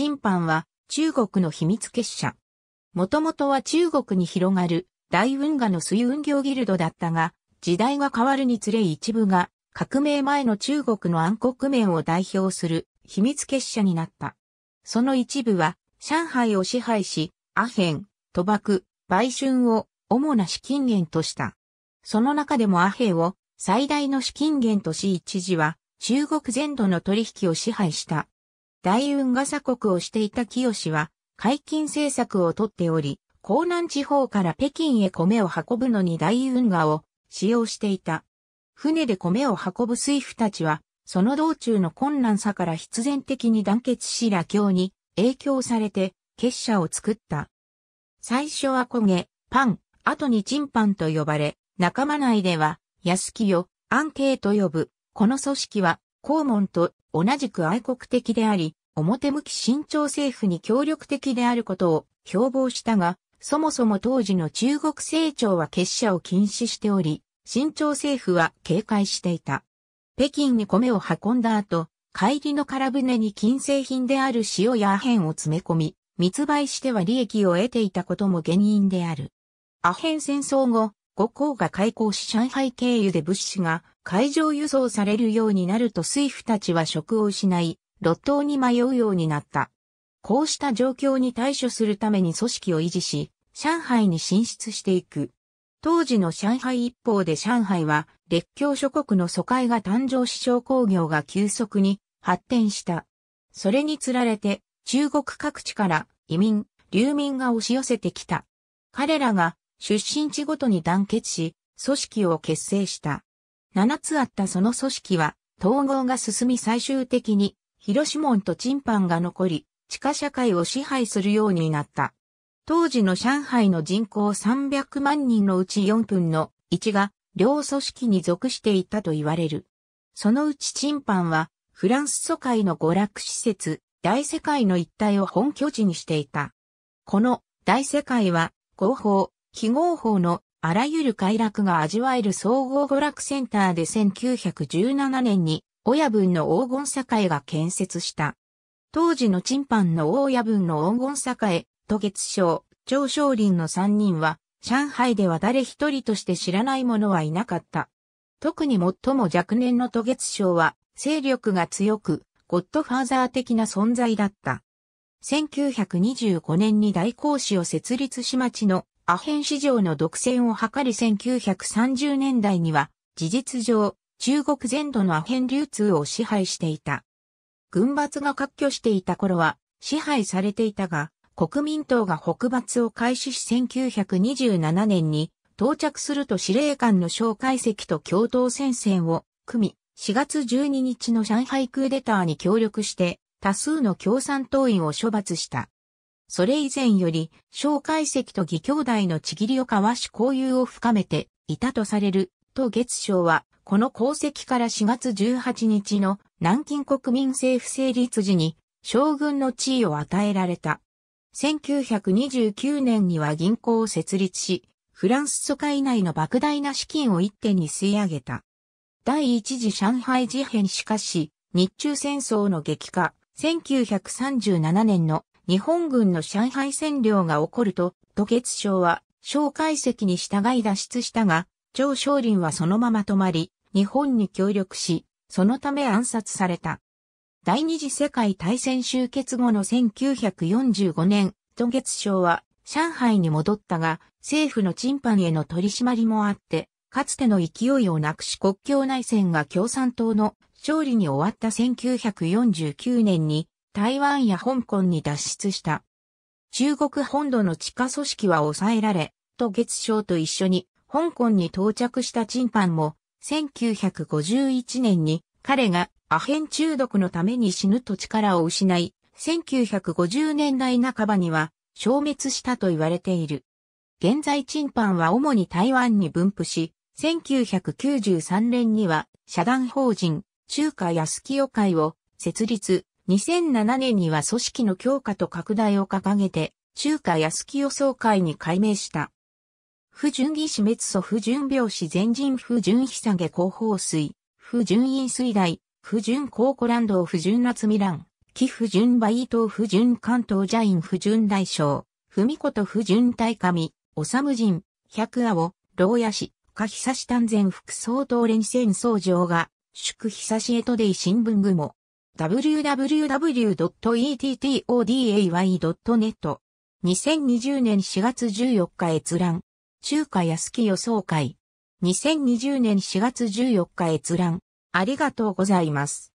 審判は中国の秘密結社。もともとは中国に広がる大運河の水運業ギルドだったが、時代が変わるにつれ一部が革命前の中国の暗黒面を代表する秘密結社になった。その一部は上海を支配し、アヘン、賭博、売春を主な資金源とした。その中でもアヘンを最大の資金源とし一時は中国全土の取引を支配した大運河鎖国をしていた清は、解禁政策をとっており、江南地方から北京へ米を運ぶのに大運河を使用していた。船で米を運ぶ水夫たちは、その道中の困難さから必然的に団結し羅経に影響されて、結社を作った。最初は焦げ、パン、後にチンパンと呼ばれ、仲間内では、安清、安ーと呼ぶ。この組織は、公文と同じく愛国的であり、表向き新朝政府に協力的であることを標榜したが、そもそも当時の中国清朝は結社を禁止しており、新朝政府は警戒していた。北京に米を運んだ後、帰りの空船に金製品である塩やアヘンを詰め込み、密売しては利益を得ていたことも原因である。アヘン戦争後、五行が開港し上海経由で物資が海上輸送されるようになると水夫たちは職を失い、路頭に迷うようになった。こうした状況に対処するために組織を維持し、上海に進出していく。当時の上海一方で上海は列強諸国の疎開が誕生し商工業が急速に発展した。それにつられて中国各地から移民、流民が押し寄せてきた。彼らが出身地ごとに団結し、組織を結成した。7つあったその組織は、統合が進み最終的に、広島門とチンパンが残り、地下社会を支配するようになった。当時の上海の人口300万人のうち4分の1が、両組織に属していたと言われる。そのうちチンパンは、フランス疎開の娯楽施設、大世界の一帯を本拠地にしていた。この大世界は、合法、非合法のあらゆる快楽が味わえる総合娯楽センターで1917年に親分の黄金栄が建設した。当時のチンパンの親分の黄金栄、都月省、長昇林の3人は、上海では誰一人として知らない者はいなかった。特に最も若年の都月省は、勢力が強く、ゴッドファーザー的な存在だった。1925年に大公使を設立し町のアヘン市場の独占を図り1930年代には、事実上、中国全土のアヘン流通を支配していた。軍閥が割拠していた頃は、支配されていたが、国民党が北伐を開始し1927年に、到着すると司令官の蒋介石と共闘戦線を組み、4月12日の上海クーデターに協力して、多数の共産党員を処罰した。それ以前より、小解石と義兄弟のちぎりを交わし交友を深めていたとされる、と月章は、この功績から4月18日の南京国民政府成立時に、将軍の地位を与えられた。1929年には銀行を設立し、フランス疎開内の莫大な資金を一手に吸い上げた。第一次上海事変しかし、日中戦争の激化、1937年の日本軍の上海占領が起こると、吐血症は、蒋介石に従い脱出したが、張少林はそのまま止まり、日本に協力し、そのため暗殺された。第二次世界大戦終結後の1945年、土月省は上海に戻ったが、政府の審判への取り締まりもあって、かつての勢いをなくし国境内戦が共産党の勝利に終わった1949年に台湾や香港に脱出した。中国本土の地下組織は抑えられ、と月賞と一緒に香港に到着したチンパンも、1951年に彼がアヘン中毒のために死ぬと力を失い、1950年代半ばには消滅したと言われている。現在チンパンは主に台湾に分布し、1993年には社団法人中華安清会を設立、2007年には組織の強化と拡大を掲げて、中華安予想会に改名した。不純義死滅祖不純病死前人不純被下げ広報水、不純飲水大、不純高古ランド不純夏未乱、寄不純バイ東不純関東ジャイン不純大将、文子と不純大神、おさむ人、百を、牢屋氏、か久し丹前副総統連戦総長が、祝ひ久し江戸で新聞雲、www.ettoday.net 2020年4月14日閲覧中華屋敷予想会2020年4月14日閲覧ありがとうございます。